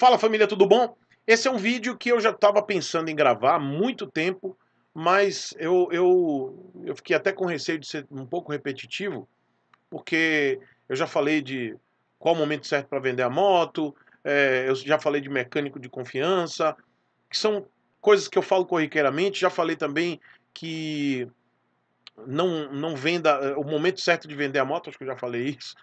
Fala família, tudo bom? Esse é um vídeo que eu já estava pensando em gravar há muito tempo, mas eu, eu, eu fiquei até com receio de ser um pouco repetitivo, porque eu já falei de qual momento certo para vender a moto, é, eu já falei de mecânico de confiança, que são coisas que eu falo corriqueiramente, já falei também que não, não venda, o momento certo de vender a moto, acho que eu já falei isso,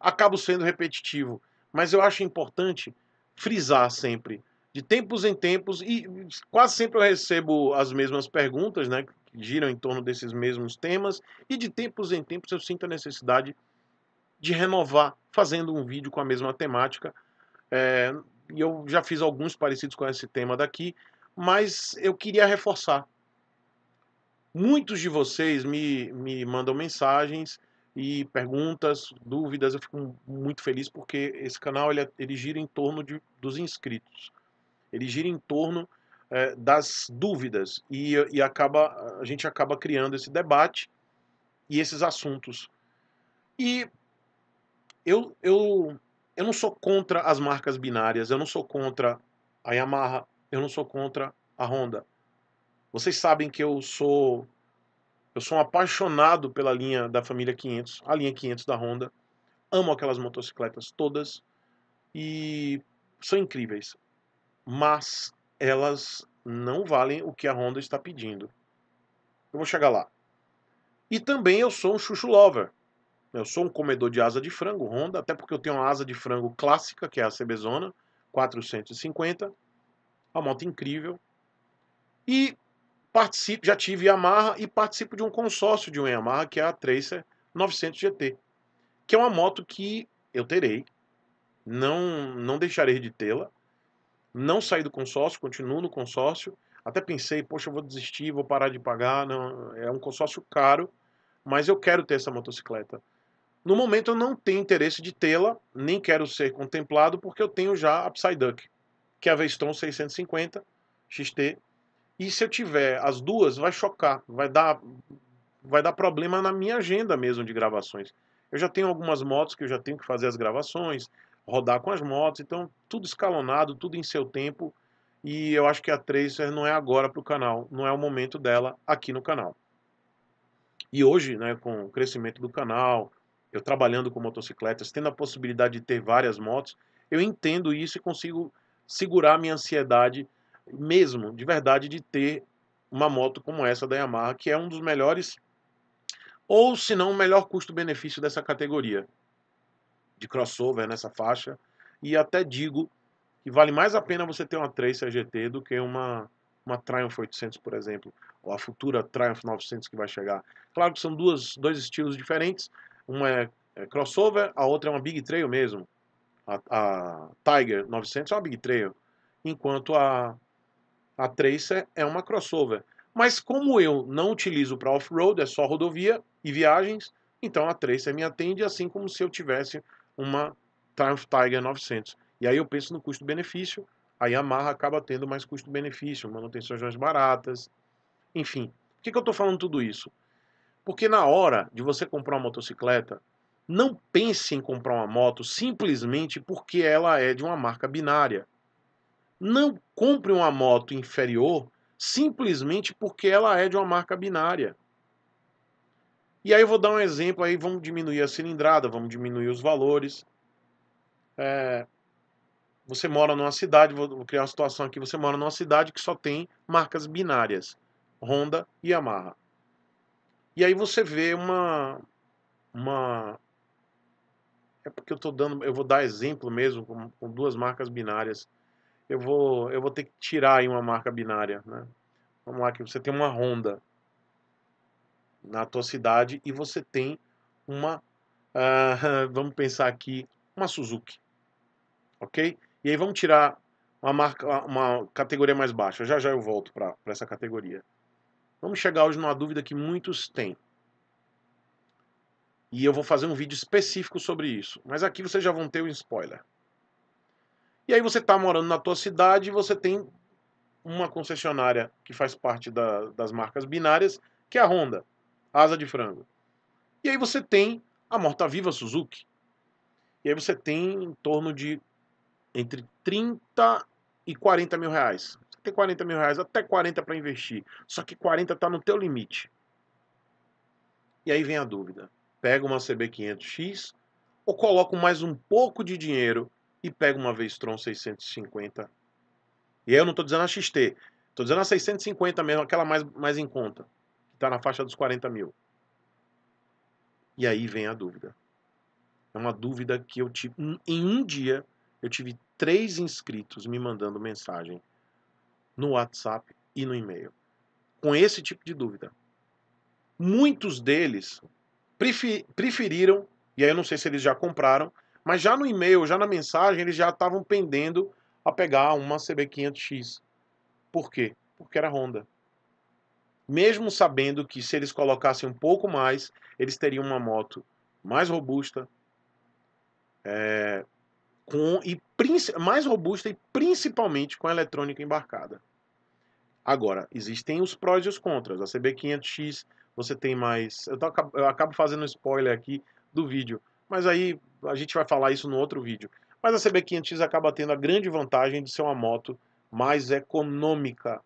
acabo sendo repetitivo, mas eu acho importante frisar sempre. De tempos em tempos, e quase sempre eu recebo as mesmas perguntas, né, que giram em torno desses mesmos temas, e de tempos em tempos eu sinto a necessidade de renovar, fazendo um vídeo com a mesma temática. É, e eu já fiz alguns parecidos com esse tema daqui, mas eu queria reforçar. Muitos de vocês me, me mandam mensagens e perguntas, dúvidas. Eu fico muito feliz porque esse canal ele, é, ele gira em torno de, dos inscritos. Ele gira em torno é, das dúvidas e, e acaba, a gente acaba criando esse debate e esses assuntos. E eu, eu, eu não sou contra as marcas binárias, eu não sou contra a Yamaha, eu não sou contra a Honda. Vocês sabem que eu sou eu sou um apaixonado pela linha da família 500, a linha 500 da Honda. Amo aquelas motocicletas todas e são incríveis. Mas elas não valem o que a Honda está pedindo. Eu vou chegar lá. E também eu sou um chuchu lover. Eu sou um comedor de asa de frango Honda, até porque eu tenho uma asa de frango clássica, que é a CB Zona 450. Uma moto incrível. E participo, já tive Yamaha e participo de um consórcio de um Yamaha, que é a Tracer 900 GT, que é uma moto que eu terei, não, não deixarei de tê-la, não saí do consórcio, continuo no consórcio, até pensei, poxa, eu vou desistir, vou parar de pagar, não, é um consórcio caro, mas eu quero ter essa motocicleta. No momento eu não tenho interesse de tê-la, nem quero ser contemplado, porque eu tenho já a Psyduck, que é a Veston 650 XT e se eu tiver as duas, vai chocar, vai dar, vai dar problema na minha agenda mesmo de gravações. Eu já tenho algumas motos que eu já tenho que fazer as gravações, rodar com as motos, então tudo escalonado, tudo em seu tempo. E eu acho que a Tracer não é agora para o canal, não é o momento dela aqui no canal. E hoje, né, com o crescimento do canal, eu trabalhando com motocicletas, tendo a possibilidade de ter várias motos, eu entendo isso e consigo segurar minha ansiedade mesmo, de verdade, de ter uma moto como essa da Yamaha, que é um dos melhores, ou se não, o melhor custo-benefício dessa categoria de crossover nessa faixa. E até digo que vale mais a pena você ter uma Tracer GT do que uma, uma Triumph 800, por exemplo, ou a futura Triumph 900 que vai chegar. Claro que são duas, dois estilos diferentes, uma é, é crossover, a outra é uma Big Trail mesmo. A, a Tiger 900 é uma Big Trail, enquanto a a Tracer é uma crossover. Mas como eu não utilizo para off-road, é só rodovia e viagens, então a Tracer me atende assim como se eu tivesse uma Triumph Tiger 900. E aí eu penso no custo-benefício, a Yamaha acaba tendo mais custo-benefício, manutenções mais baratas, enfim. Por que, que eu estou falando tudo isso? Porque na hora de você comprar uma motocicleta, não pense em comprar uma moto simplesmente porque ela é de uma marca binária. Não compre uma moto inferior simplesmente porque ela é de uma marca binária. E aí eu vou dar um exemplo, aí vamos diminuir a cilindrada, vamos diminuir os valores. É, você mora numa cidade, vou criar uma situação aqui, você mora numa cidade que só tem marcas binárias, Honda e Yamaha. E aí você vê uma uma é porque eu tô dando, eu vou dar exemplo mesmo com, com duas marcas binárias eu vou, eu vou ter que tirar aí uma marca binária, né? Vamos lá, que você tem uma Honda na tua cidade e você tem uma, uh, vamos pensar aqui, uma Suzuki, ok? E aí vamos tirar uma marca, uma categoria mais baixa. Já já eu volto para essa categoria. Vamos chegar hoje numa dúvida que muitos têm. E eu vou fazer um vídeo específico sobre isso. Mas aqui vocês já vão ter um spoiler. E aí você está morando na tua cidade e você tem uma concessionária que faz parte da, das marcas binárias, que é a Honda, asa de frango. E aí você tem a morta-viva Suzuki. E aí você tem em torno de entre 30 e 40 mil reais. Você tem 40 mil reais, até 40 para investir. Só que 40 está no teu limite. E aí vem a dúvida. Pega uma CB500X ou coloco mais um pouco de dinheiro e pega uma Vestron 650. E eu não estou dizendo a XT, estou dizendo a 650 mesmo, aquela mais, mais em conta, que está na faixa dos 40 mil. E aí vem a dúvida. É uma dúvida que eu tive. Em um dia, eu tive três inscritos me mandando mensagem no WhatsApp e no e-mail com esse tipo de dúvida. Muitos deles preferiram, e aí eu não sei se eles já compraram, mas já no e-mail, já na mensagem, eles já estavam pendendo a pegar uma CB500X. Por quê? Porque era Honda. Mesmo sabendo que se eles colocassem um pouco mais, eles teriam uma moto mais robusta, é, com e mais robusta e principalmente com eletrônica embarcada. Agora, existem os prós e os contras. A CB500X você tem mais. Eu, tô, eu acabo fazendo spoiler aqui do vídeo, mas aí a gente vai falar isso no outro vídeo. Mas a CB500X acaba tendo a grande vantagem de ser uma moto mais econômica.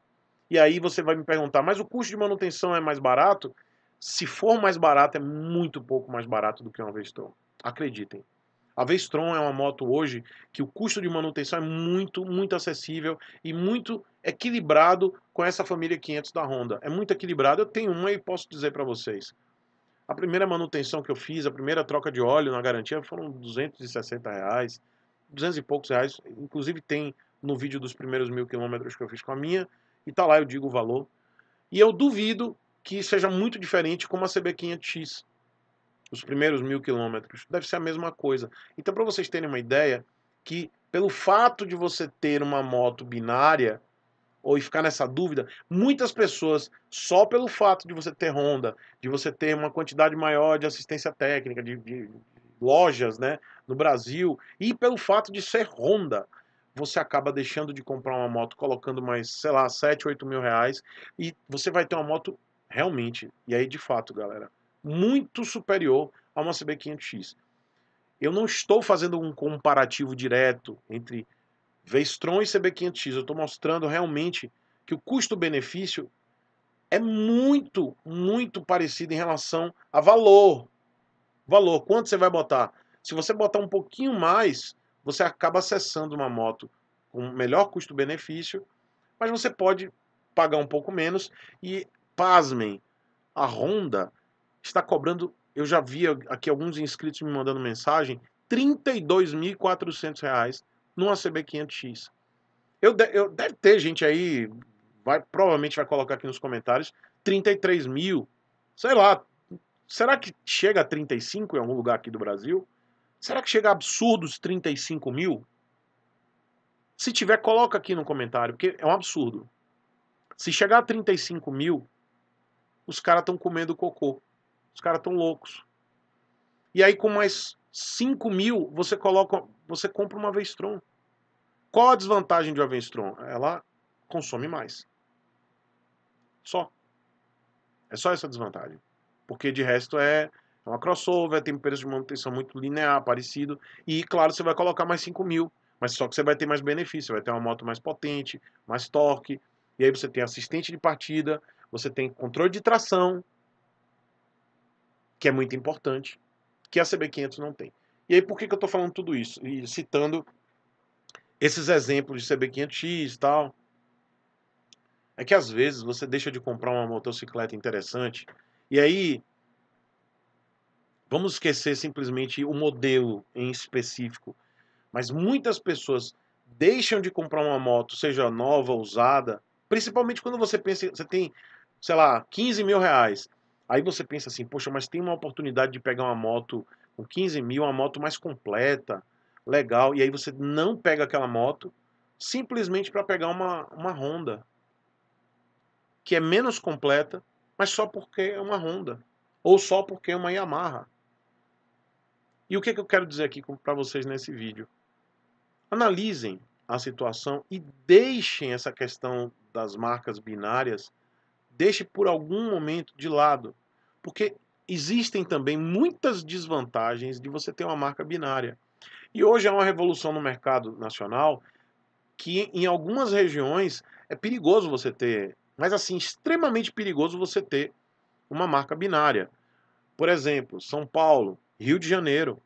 E aí você vai me perguntar, mas o custo de manutenção é mais barato? Se for mais barato, é muito pouco mais barato do que uma Vestron. Acreditem. A Vestron é uma moto hoje que o custo de manutenção é muito, muito acessível e muito equilibrado com essa família 500 da Honda. É muito equilibrado. Eu tenho uma e posso dizer para vocês. A primeira manutenção que eu fiz, a primeira troca de óleo na garantia foram 260 reais, 200 e poucos reais. Inclusive tem no vídeo dos primeiros mil quilômetros que eu fiz com a minha, e tá lá, eu digo o valor. E eu duvido que seja muito diferente como a CB500X, os primeiros mil quilômetros. Deve ser a mesma coisa. Então, para vocês terem uma ideia, que pelo fato de você ter uma moto binária, ou ficar nessa dúvida, muitas pessoas, só pelo fato de você ter Honda, de você ter uma quantidade maior de assistência técnica, de, de lojas né, no Brasil, e pelo fato de ser Honda, você acaba deixando de comprar uma moto, colocando mais, sei lá, 7, 8 mil reais, e você vai ter uma moto realmente, e aí de fato, galera, muito superior a uma CB500X. Eu não estou fazendo um comparativo direto entre Vestron e CB500X, eu estou mostrando realmente que o custo-benefício é muito, muito parecido em relação a valor. Valor, quanto você vai botar? Se você botar um pouquinho mais, você acaba acessando uma moto com melhor custo-benefício, mas você pode pagar um pouco menos. E, pasmem, a Honda está cobrando, eu já vi aqui alguns inscritos me mandando mensagem, R$ 32.400 numa CB500X. Eu, eu, deve ter gente aí, vai, provavelmente vai colocar aqui nos comentários, 33 mil, sei lá, será que chega a 35 em algum lugar aqui do Brasil? Será que chega a absurdos 35 mil? Se tiver, coloca aqui no comentário, porque é um absurdo. Se chegar a 35 mil, os caras estão comendo cocô. Os caras estão loucos. E aí, com mais 5 mil, você coloca, você compra uma Vestron. Qual a desvantagem de uma Vestron? Ela consome mais. Só. É só essa desvantagem. Porque de resto é, é uma crossover, tem um preço de manutenção muito linear, parecido. E claro, você vai colocar mais 5 mil. Mas só que você vai ter mais benefício, vai ter uma moto mais potente, mais torque. E aí você tem assistente de partida, você tem controle de tração, que é muito importante que a CB500 não tem. E aí por que, que eu estou falando tudo isso e citando esses exemplos de CB500X e tal? É que às vezes você deixa de comprar uma motocicleta interessante e aí vamos esquecer simplesmente o modelo em específico, mas muitas pessoas deixam de comprar uma moto, seja nova, usada, principalmente quando você pensa, você tem, sei lá, 15 mil reais. Aí você pensa assim, poxa, mas tem uma oportunidade de pegar uma moto com 15 mil, uma moto mais completa, legal, e aí você não pega aquela moto simplesmente para pegar uma, uma Honda, que é menos completa, mas só porque é uma Honda, ou só porque é uma Yamaha. E o que, é que eu quero dizer aqui para vocês nesse vídeo? Analisem a situação e deixem essa questão das marcas binárias deixe por algum momento de lado. Porque existem também muitas desvantagens de você ter uma marca binária. E hoje há uma revolução no mercado nacional que em algumas regiões é perigoso você ter, mas assim, extremamente perigoso você ter uma marca binária. Por exemplo, São Paulo, Rio de Janeiro,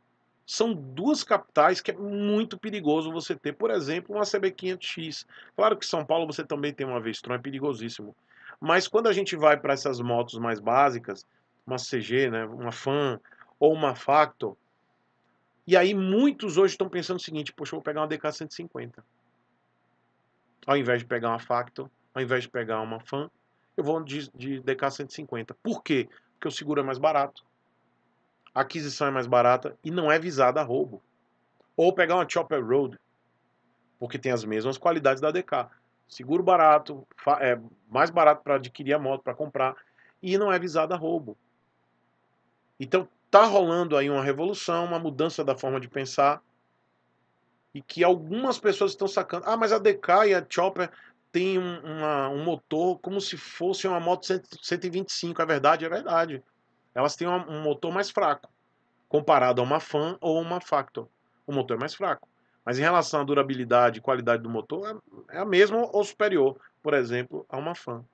são duas capitais que é muito perigoso você ter, por exemplo, uma CB500X. Claro que São Paulo você também tem uma Vestron, é perigosíssimo. Mas quando a gente vai para essas motos mais básicas, uma CG, né, uma Fan ou uma Factor, e aí muitos hoje estão pensando o seguinte, poxa, eu vou pegar uma DK 150. Ao invés de pegar uma Factor, ao invés de pegar uma Fan, eu vou de, de DK 150. Por quê? Porque o seguro é mais barato, a aquisição é mais barata e não é visada a roubo. Ou pegar uma Chopper Road, porque tem as mesmas qualidades da DK seguro barato, é mais barato para adquirir a moto, para comprar, e não é visado a roubo. Então tá rolando aí uma revolução, uma mudança da forma de pensar, e que algumas pessoas estão sacando. Ah, mas a DK e a Chopper tem um, uma, um motor como se fosse uma moto 125. É verdade, é verdade. Elas têm um, um motor mais fraco, comparado a uma Fan ou uma Factor. O motor é mais fraco. Mas em relação à durabilidade e qualidade do motor, é, é a mesma ou superior, por exemplo, a uma FAN.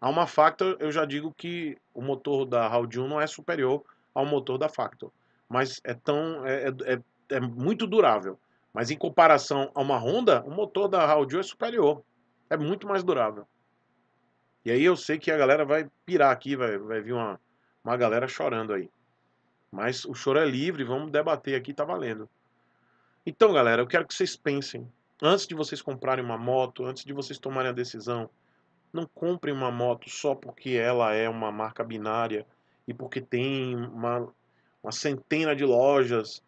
A uma Factor, eu já digo que o motor da Audi 1 não é superior ao motor da Factor, mas é tão é, é, é, é muito durável. Mas em comparação a uma Honda, o motor da Audi é superior, é muito mais durável. E aí eu sei que a galera vai pirar aqui, vai, vai vir uma, uma galera chorando aí. Mas o choro é livre, vamos debater aqui, tá valendo. Então, galera, eu quero que vocês pensem. Antes de vocês comprarem uma moto, antes de vocês tomarem a decisão, não comprem uma moto só porque ela é uma marca binária e porque tem uma, uma centena de lojas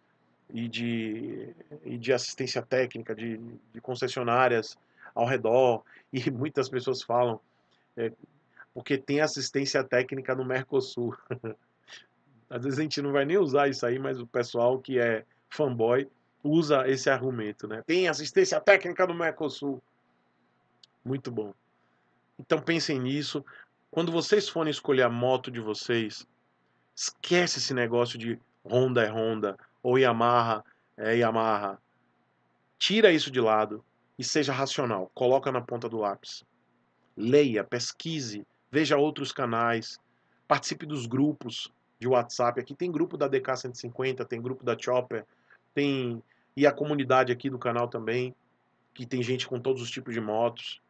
e de, e de assistência técnica, de, de concessionárias ao redor, e muitas pessoas falam, é, porque tem assistência técnica no Mercosul. Às vezes a gente não vai nem usar isso aí, mas o pessoal que é fanboy usa esse argumento, né? Tem assistência técnica no Mercosul. Muito bom. Então pensem nisso. Quando vocês forem escolher a moto de vocês, esquece esse negócio de Honda é Honda ou Yamaha é Yamaha. Tira isso de lado e seja racional. Coloca na ponta do lápis. Leia, pesquise, veja outros canais, participe dos grupos de WhatsApp. Aqui tem grupo da DK150, tem grupo da Chopper, tem e a comunidade aqui do canal também, que tem gente com todos os tipos de motos.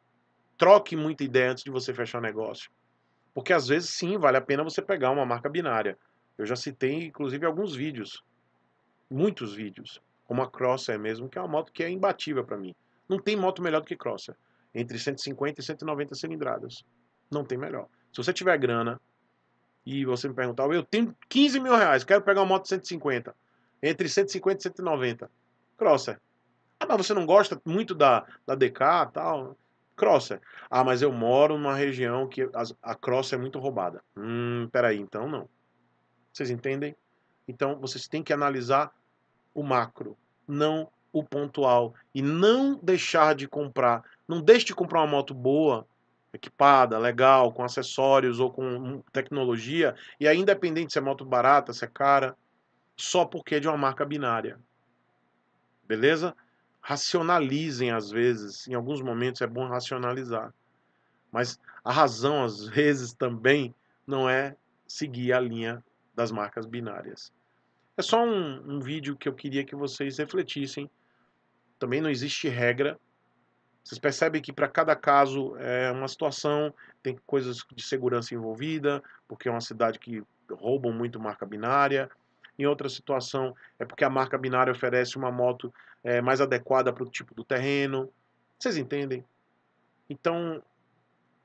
Troque muita ideia antes de você fechar negócio. Porque às vezes sim, vale a pena você pegar uma marca binária. Eu já citei, inclusive, alguns vídeos. Muitos vídeos. Como a Crosser mesmo, que é uma moto que é imbatível para mim. Não tem moto melhor do que Crosser. Entre 150 e 190 cilindradas. Não tem melhor. Se você tiver grana e você me perguntar, eu tenho 15 mil reais, quero pegar uma moto de 150. Entre 150 e 190. Crosser. Ah, mas você não gosta muito da, da DK e tal? Crosser. Ah, mas eu moro numa região que a, a Crosser é muito roubada. Hum, peraí, então não. Vocês entendem? Então vocês têm que analisar o macro, não o pontual. E não deixar de comprar. Não deixe de comprar uma moto boa, equipada, legal, com acessórios ou com hum, tecnologia, e aí, independente se é moto barata, se é cara, só porque é de uma marca binária. Beleza? Racionalizem às vezes, em alguns momentos é bom racionalizar. Mas a razão às vezes também não é seguir a linha das marcas binárias. É só um, um vídeo que eu queria que vocês refletissem. Também não existe regra, vocês percebem que para cada caso é uma situação, tem coisas de segurança envolvida, porque é uma cidade que roubam muito marca binária, em outra situação é porque a marca binária oferece uma moto é, mais adequada para o tipo do terreno. Vocês entendem? Então,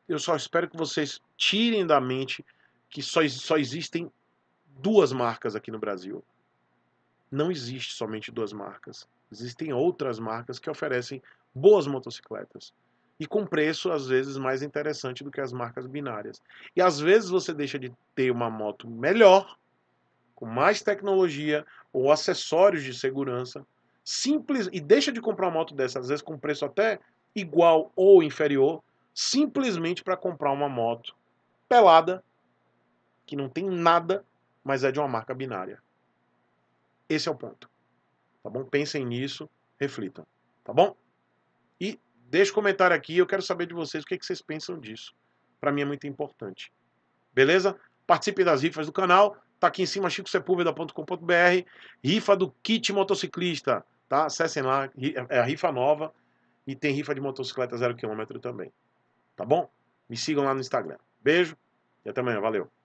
eu só espero que vocês tirem da mente que só, só existem duas marcas aqui no Brasil. Não existe somente duas marcas. Existem outras marcas que oferecem boas motocicletas e com preço às vezes mais interessante do que as marcas binárias. E às vezes você deixa de ter uma moto melhor com mais tecnologia ou acessórios de segurança, simples e deixa de comprar uma moto dessa, às vezes com preço até igual ou inferior, simplesmente para comprar uma moto pelada que não tem nada, mas é de uma marca binária. Esse é o ponto. Tá bom? Pensem nisso, reflitam, tá bom? E deixe um comentário aqui, eu quero saber de vocês o que, é que vocês pensam disso. Para mim é muito importante. Beleza? Participe das rifas do canal, tá aqui em cima, chicosepulveda.com.br. Rifa do kit motociclista, tá? Acessem lá, é a rifa nova. E tem rifa de motocicleta zero quilômetro também. Tá bom? Me sigam lá no Instagram. Beijo e até amanhã. Valeu!